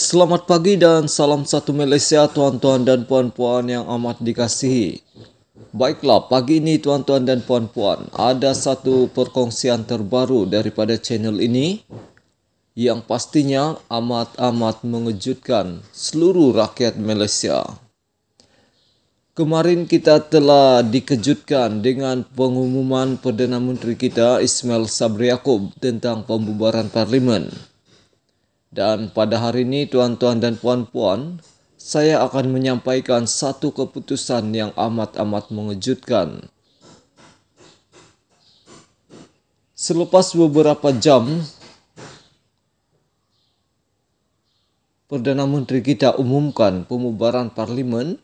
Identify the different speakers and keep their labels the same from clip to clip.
Speaker 1: Selamat pagi dan salam satu Malaysia tuan-tuan dan puan-puan yang amat dikasihi. Baiklah, pagi ini tuan-tuan dan puan-puan, ada satu perkongsian terbaru daripada channel ini yang pastinya amat-amat mengejutkan seluruh rakyat Malaysia. Kemarin kita telah dikejutkan dengan pengumuman Perdana Menteri kita Ismail Sabri Yaakob tentang pembubaran parlimen. Dan pada hari ini tuan-tuan dan puan-puan, saya akan menyampaikan satu keputusan yang amat-amat mengejutkan. Selepas beberapa jam, Perdana Menteri kita umumkan pemubaran parlimen.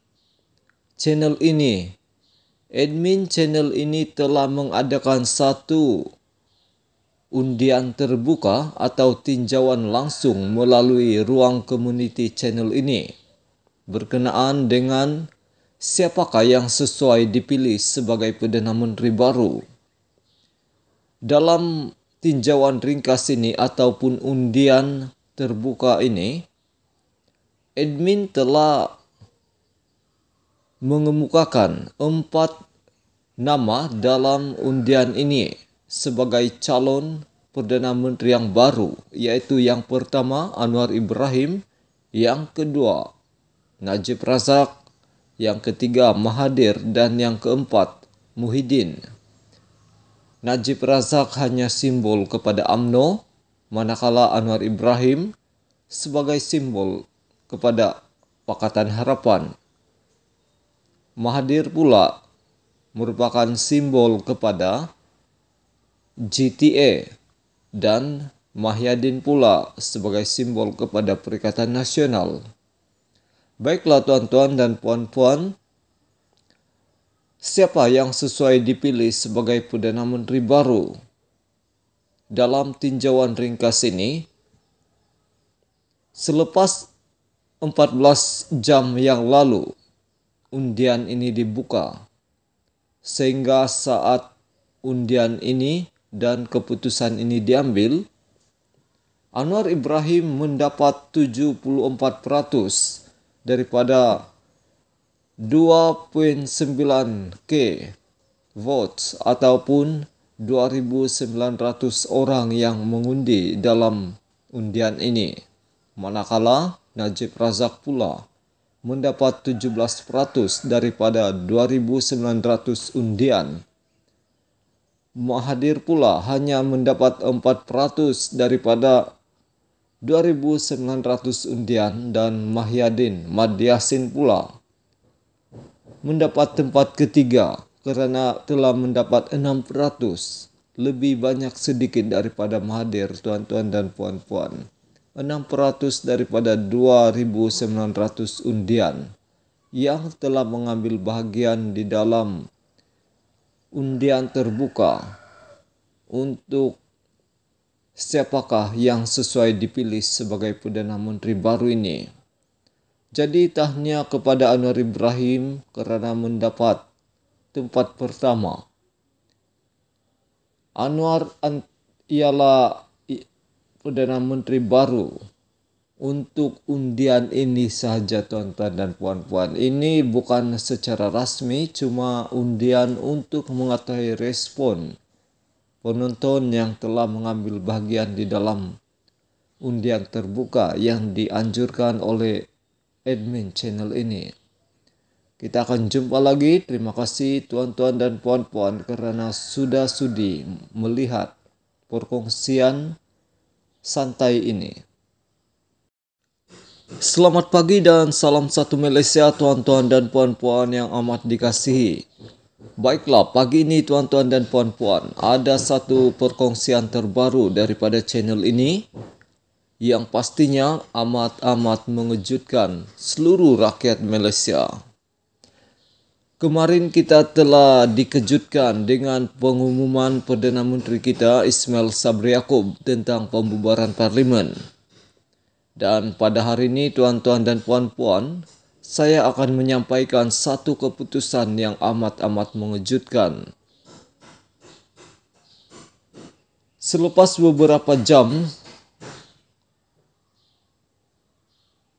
Speaker 1: Channel ini, admin channel ini telah mengadakan satu undian terbuka atau tinjauan langsung melalui ruang community channel ini berkenaan dengan siapakah yang sesuai dipilih sebagai Perdana Menteri baru. Dalam tinjauan ringkas ini ataupun undian terbuka ini, admin telah mengemukakan empat nama dalam undian ini sebagai calon Perdana Menteri yang baru, yaitu yang pertama Anwar Ibrahim, yang kedua Najib Razak, yang ketiga Mahathir, dan yang keempat Muhyiddin. Najib Razak hanya simbol kepada AMNO, manakala Anwar Ibrahim sebagai simbol kepada Pakatan Harapan. Mahathir pula merupakan simbol kepada GTA, dan Mahyadin pula sebagai simbol kepada Perikatan Nasional. Baiklah tuan-tuan dan puan-puan, siapa yang sesuai dipilih sebagai Perdana Menteri baru? Dalam tinjauan ringkas ini, selepas 14 jam yang lalu, undian ini dibuka. Sehingga saat undian ini dan keputusan ini diambil, Anwar Ibrahim mendapat 74% daripada 2.9k votes ataupun 2.900 orang yang mengundi dalam undian ini. Manakala Najib Razak pula mendapat 17% daripada 2.900 undian Mahathir pula hanya mendapat 400 daripada 2.900 undian dan Mahyadin Madyasin pula mendapat tempat ketiga karena telah mendapat 600 lebih banyak sedikit daripada Mahathir tuan-tuan dan puan-puan 600 daripada 2.900 undian yang telah mengambil bahagian di dalam undian terbuka untuk siapakah yang sesuai dipilih sebagai Perdana Menteri baru ini. Jadi tahniah kepada Anwar Ibrahim kerana mendapat tempat pertama. Anwar ialah Perdana Menteri baru untuk undian ini saja tuan-tuan dan puan-puan. Ini bukan secara rasmi cuma undian untuk mengetahui respon penonton yang telah mengambil bagian di dalam undian terbuka yang dianjurkan oleh admin channel ini. Kita akan jumpa lagi. Terima kasih tuan-tuan dan puan-puan karena sudah sudi melihat perkongsian santai ini. Selamat pagi dan salam satu Malaysia tuan-tuan dan puan-puan yang amat dikasihi. Baiklah, pagi ini tuan-tuan dan puan-puan, ada satu perkongsian terbaru daripada channel ini yang pastinya amat-amat mengejutkan seluruh rakyat Malaysia. Kemarin kita telah dikejutkan dengan pengumuman Perdana Menteri kita Ismail Sabri Yaakob tentang pembubaran parlimen. Dan pada hari ini tuan-tuan dan puan-puan, saya akan menyampaikan satu keputusan yang amat-amat mengejutkan. Selepas beberapa jam,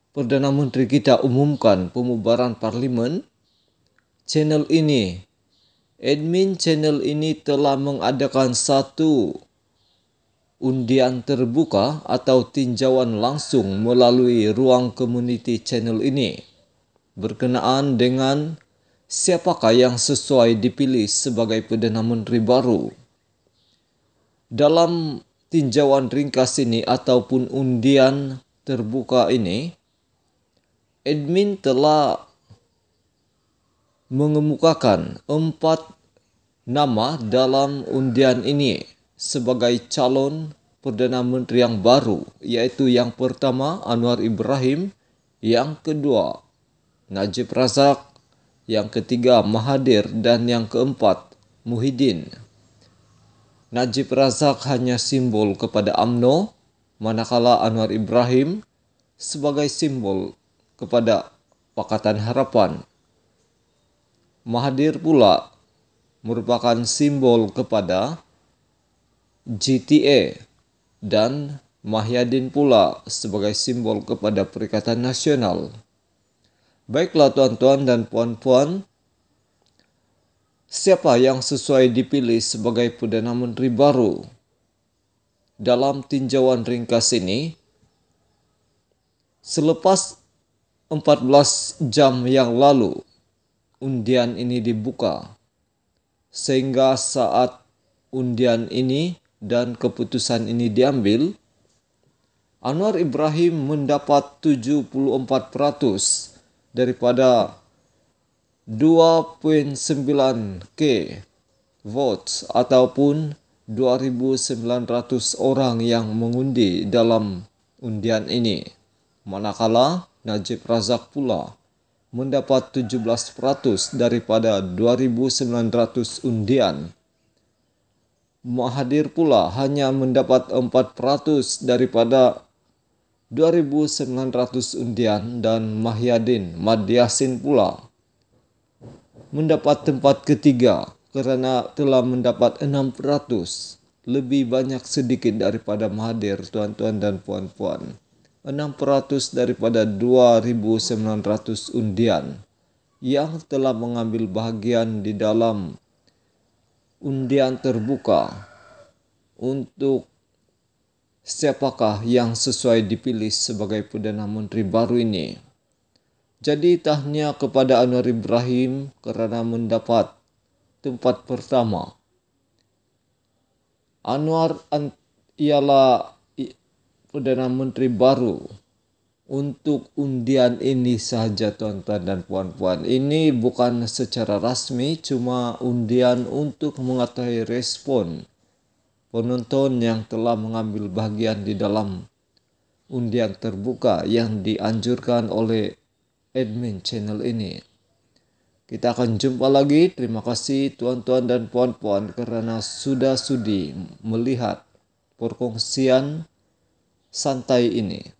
Speaker 1: Perdana Menteri kita umumkan pemubaran parlimen, Channel ini, admin channel ini telah mengadakan satu undian terbuka atau tinjauan langsung melalui ruang community channel ini berkenaan dengan siapakah yang sesuai dipilih sebagai Perdana Menteri baru. Dalam tinjauan ringkas ini ataupun undian terbuka ini, admin telah mengemukakan empat nama dalam undian ini sebagai calon Perdana Menteri yang baru, yaitu yang pertama Anwar Ibrahim, yang kedua Najib Razak, yang ketiga Mahathir, dan yang keempat Muhyiddin. Najib Razak hanya simbol kepada AMNO, manakala Anwar Ibrahim sebagai simbol kepada Pakatan Harapan. Mahathir pula merupakan simbol kepada GTA, dan Mahyadin pula sebagai simbol kepada Perikatan Nasional. Baiklah tuan-tuan dan puan-puan, siapa yang sesuai dipilih sebagai Perdana Menteri baru? Dalam tinjauan ringkas ini, selepas 14 jam yang lalu, undian ini dibuka. Sehingga saat undian ini dan keputusan ini diambil, Anwar Ibrahim mendapat 74% daripada 2.9k votes ataupun 2.900 orang yang mengundi dalam undian ini. Manakala Najib Razak pula mendapat 17% daripada 2.900 undian Mahathir pula hanya mendapat 400 daripada 2.900 undian dan Mahyadin Madyasin pula mendapat tempat ketiga karena telah mendapat 600 lebih banyak sedikit daripada Mahadir tuan-tuan dan puan-puan 600 daripada 2.900 undian yang telah mengambil bahagian di dalam undian terbuka untuk siapakah yang sesuai dipilih sebagai Perdana Menteri baru ini. Jadi tahniah kepada Anwar Ibrahim kerana mendapat tempat pertama. Anwar ialah Perdana Menteri baru untuk undian ini saja tuan-tuan dan puan-puan. Ini bukan secara rasmi, cuma undian untuk mengetahui respon penonton yang telah mengambil bagian di dalam undian terbuka yang dianjurkan oleh admin channel ini. Kita akan jumpa lagi. Terima kasih tuan-tuan dan puan-puan karena sudah sudi melihat perkongsian santai ini.